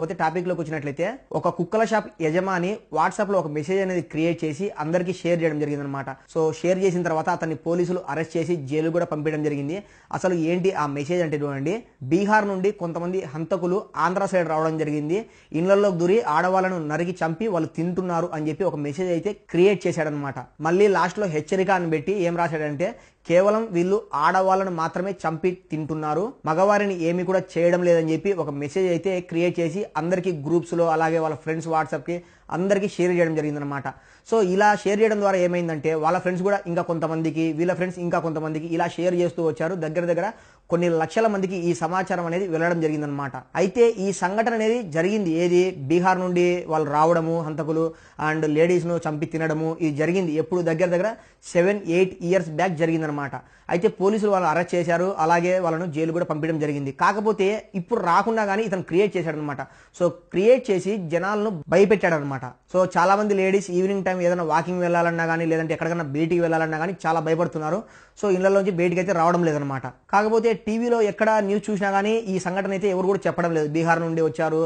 topic టాపిక్లోకి వచ్చినట్లయితే ఒక కుక్కల షాప్ యజమాని వాట్సాప్ లో ఒక మెసేజ్ అనేది క్రియేట్ చేసి అందరికి షేర్ చేయడం జరిగిందనమాట సో షేర్ చేసిన తర్వాత అతన్ని పోలీసులు అరెస్ట్ చేసి జైలు కూడా పంపించడం జరిగింది అసలు ఏంటి ఆ మెసేజ్ అంటే చూడండి బీహార్ నుండి కొంతమంది హంతకులు ఆంధ్ర సైడ్ రావడం జరిగింది ఇళ్లలోకి దూరి ఆడవాళ్లను నరికి చంపి వాళ్ళు తింటున్నారు అని చెప్పి ఒక మెసేజ్ అయితే క్రియేట్ చేశాడనమాట మళ్ళీ లాస్ట్ లో హెచ్చరిక అని పెట్టి ఏం రాశాడంటే కేవలం వీళ్ళు ఆడవాళ్ళను మాత్రమే చంపి తింటున్నారు మగవారిని ఏమి కూడా చేయడం లేదని చెప్పి ఒక మెసేజ్ అయితే క్రియేట్ చేసి अंदर की ग्रूपस अलगे वाल फ्रेंड्स वाट्सअप की అందరికీ షేర్ చేయడం జరిగిందనమాట సో ఇలా షేర్ చేయడం ద్వారా ఏమైందంటే వాళ్ళ ఫ్రెండ్స్ కూడా ఇంకా కొంతమందికి వీళ్ళ ఫ్రెండ్స్ ఇంకా కొంతమందికి ఇలా షేర్ చేస్తూ వచ్చారు దగ్గర దగ్గర కొన్ని లక్షల మందికి ఈ సమాచారం అనేది వెళ్ళడం జరిగిందనమాట అయితే ఈ సంఘటన అనేది జరిగింది ఏది బీహార్ నుండి వాళ్ళు రావడము హంతకులు అండ్ లేడీస్ను చంపి తినడము ఇది జరిగింది ఎప్పుడు దగ్గర దగ్గర సెవెన్ ఎయిట్ ఇయర్స్ బ్యాక్ జరిగిందనమాట అయితే పోలీసులు వాళ్ళు అరెస్ట్ చేశారు అలాగే వాళ్ళను జైలు కూడా పంపించడం జరిగింది కాకపోతే ఇప్పుడు రాకుండా కానీ ఇతను క్రియేట్ చేశాడనమాట సో క్రియేట్ చేసి జనాలను భయపెట్టాడనమాట అనమాట సో చాలా మంది లేడీస్ ఈవినింగ్ టైం ఏదైనా వాకింగ్ వెళ్ళాలన్నా కానీ లేదంటే ఎక్కడికైనా బయటికి వెళ్ళాలన్నా కానీ చాలా భయపడుతున్నారు సో ఇళ్లలోంచి బయటికి అయితే రావడం లేదనమాట కాకపోతే టీవీలో ఎక్కడ న్యూస్ చూసినా కానీ ఈ సంఘటన అయితే ఎవరు కూడా చెప్పడం లేదు బీహార్ నుండి వచ్చారు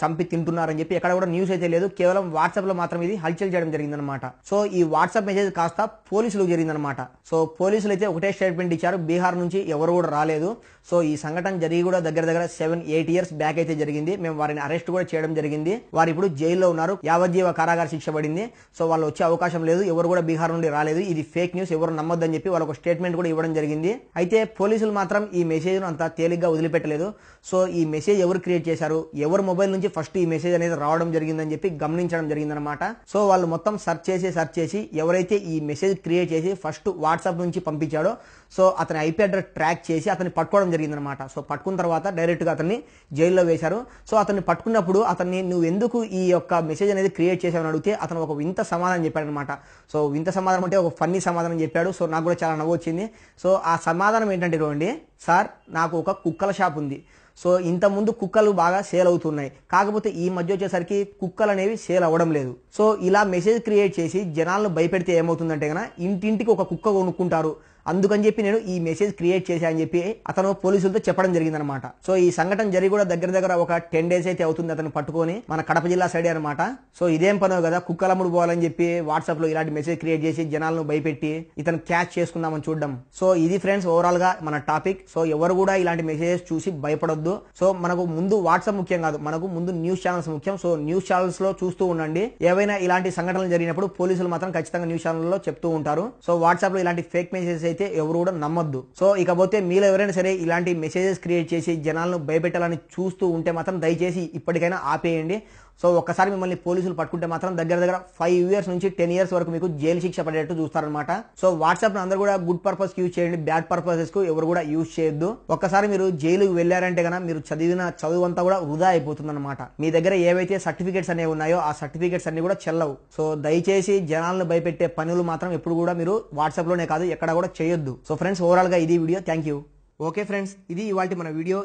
చంపి తింటున్నారని చెప్పి ఎక్కడ కూడా న్యూస్ అయితే లేదు కేవలం వాట్సాప్ లో మాత్రం ఇది హల్చల్ చేయడం జరిగిందనమాట సో ఈ వాట్సాప్ మెసేజ్ కాస్త పోలీసులకు జరిగిందనమాట సో పోలీసులు అయితే ఒకటే స్టేట్మెంట్ ఇచ్చారు బీహార్ నుంచి ఎవరు కూడా రాలేదు సో ఈ సంఘటన జరిగి కూడా దగ్గర దగ్గర సెవెన్ ఎయిట్ ఇయర్స్ బ్యాక్ అయితే జరిగింది మేము వారిని అరెస్ట్ కూడా చేయడం జరిగింది వారు ఇప్పుడు జైల్లో ఉన్నారు యావజ్జీవ కారాగార శిక్ష పడింది సో వాళ్ళు వచ్చే అవకాశం లేదు ఎవరు కూడా బీహార్ నుండి రాలేదు ఇది ఫేక్ న్యూస్ ఎవరు నమ్మొద్దని చెప్పి వాళ్ళకు స్టేట్మెంట్ కూడా ఇవ్వడం జరిగింది అయితే పోలీసులు మాత్రం ఈ మెసేజ్ను అంత తేలిగ్గా వదిలిపెట్టలేదు సో ఈ మెసేజ్ ఎవరు క్రియేట్ చేశారు ఎవరు మొబైల్ నుంచి ఫస్ట్ ఈ మెసేజ్ అనేది రావడం జరిగిందని చెప్పి గమనించడం జరిగిందనమాట సో వాళ్ళు మొత్తం సెర్చ్ చేసి సెర్చ్ చేసి ఎవరైతే ఈ మెసేజ్ క్రియేట్ చేసి ఫస్ట్ వాట్సాప్ నుంచి పంపించాడో సో అతని ఐపీ అడ్రస్ ట్రాక్ చేసి అతన్ని పట్టుకోవడం జరిగిందనమాట సో పట్టుకున్న తర్వాత డైరెక్ట్గా అతన్ని జైల్లో వేశారు సో అతన్ని పట్టుకున్నప్పుడు అతన్ని నువ్వు ఎందుకు ఈ యొక్క మెసేజ్ అనేది క్రియేట్ చేశామని అడిగితే అతను ఒక వింత సమాధానం చెప్పాడు అనమాట సో వింత సమాధానం అంటే ఒక ఫన్నీ సమాధానం చెప్పాడు సో నాకు కూడా చాలా నవ్వు వచ్చింది సో ఆ సమాధానం ఏంటంటే ఇవ్వండి సార్ నాకు ఒక కుక్కల షాప్ ఉంది సో ఇంతకుముందు కుక్కలు బాగా సేల్ అవుతున్నాయి కాకపోతే ఈ మధ్య వచ్చేసరికి కుక్కలు అనేవి సేల్ అవ్వడం లేదు సో ఇలా మెసేజ్ క్రియేట్ చేసి జనాలను భయపెడితే ఏమవుతుందంటే కనుక ఇంటింటికి ఒక కుక్క కొనుక్కుంటారు అందుకని చెప్పి నేను ఈ మెసేజ్ క్రియేట్ చేశా అని చెప్పి అతను పోలీసులతో చెప్పడం జరిగింది అనమాట సో ఈ సంఘటన జరిగి కూడా దగ్గర దగ్గర ఒక టెన్ డేస్ అయితే అవుతుంది అతను పట్టుకొని మన కడప జిల్లా సైడ్ అనమాట సో ఇదేం పనో కదా కుక్కలమ్ముడు పోవాలని చెప్పి వాట్సాప్ లో ఇలాంటి మెసేజ్ క్రియేట్ చేసి జనాలను భయపెట్టి ఇతను క్యాచ్ చేసుకుందామని చూడడం సో ఇది ఫ్రెండ్స్ ఓవరాల్ గా మన టాపిక్ సో ఎవరు కూడా ఇలాంటి మెసేజెస్ చూసి భయపడొద్దు సో మనకు ముందు వాట్సాప్ ముఖ్యం కాదు మనకు ముందు న్యూస్ ఛానల్స్ ముఖ్యం సో న్యూస్ ఛానల్స్ లో చూస్తూ ఉండండి ఏవైనా ఇలాంటి సంఘటనలు జరిగినప్పుడు పోలీసులు మాత్రం ఖచ్చితంగా న్యూస్ లో చెప్తూ ఉంటారు సో వాట్సాప్ లో ఇలాంటి ఫేక్ మెసేజెస్ అయితే ఎవరు కూడా నమ్మొద్దు సో ఇకపోతే మీరు ఎవరైనా సరే ఇలాంటి మెసేజెస్ క్రియేట్ చేసి జనాలను భయపెట్టాలని చూస్తూ ఉంటే మాత్రం దయచేసి ఇప్పటికైనా ఆపేయండి సో ఒక్కసారి మిమ్మల్ని పోలీసులు పట్టుకుంటే మాత్రం దగ్గర దగ్గర ఫైవ్ ఇయర్స్ నుంచి టెన్ ఇయర్స్ వరకు మీకు జైలు శిక్ష పడేటట్టు చూస్తారనమాట సో వాట్సాప్ అందరూ కూడా గుడ్ పర్పస్ యూజ్ చేయండి బ్యాడ్ పర్పసెస్ కు ఎవరు కూడా యూజ్ చేయొద్దు ఒక్కసారి మీరు జైలుకి వెళ్ళారంటే కనుక మీరు చదివిన చదువు అంతా కూడా వృధా అయిపోతుంది అనమాట మీ దగ్గర ఏవైతే సర్టిఫికేట్స్ అనేవి ఉన్నాయో ఆ సర్టిఫికేట్స్ అన్ని కూడా చెల్లవు సో దయచేసి జనాలను భయపెట్టే పనులు మాత్రం ఎప్పుడు కూడా మీరు వాట్సాప్ లోనే కాదు ఎక్కడ కూడా చేయొద్దు సో ఫ్రెండ్స్ ఓవరాల్ గా ఇది video thank you okay friends ఇది ఇవాళ మన వీడియో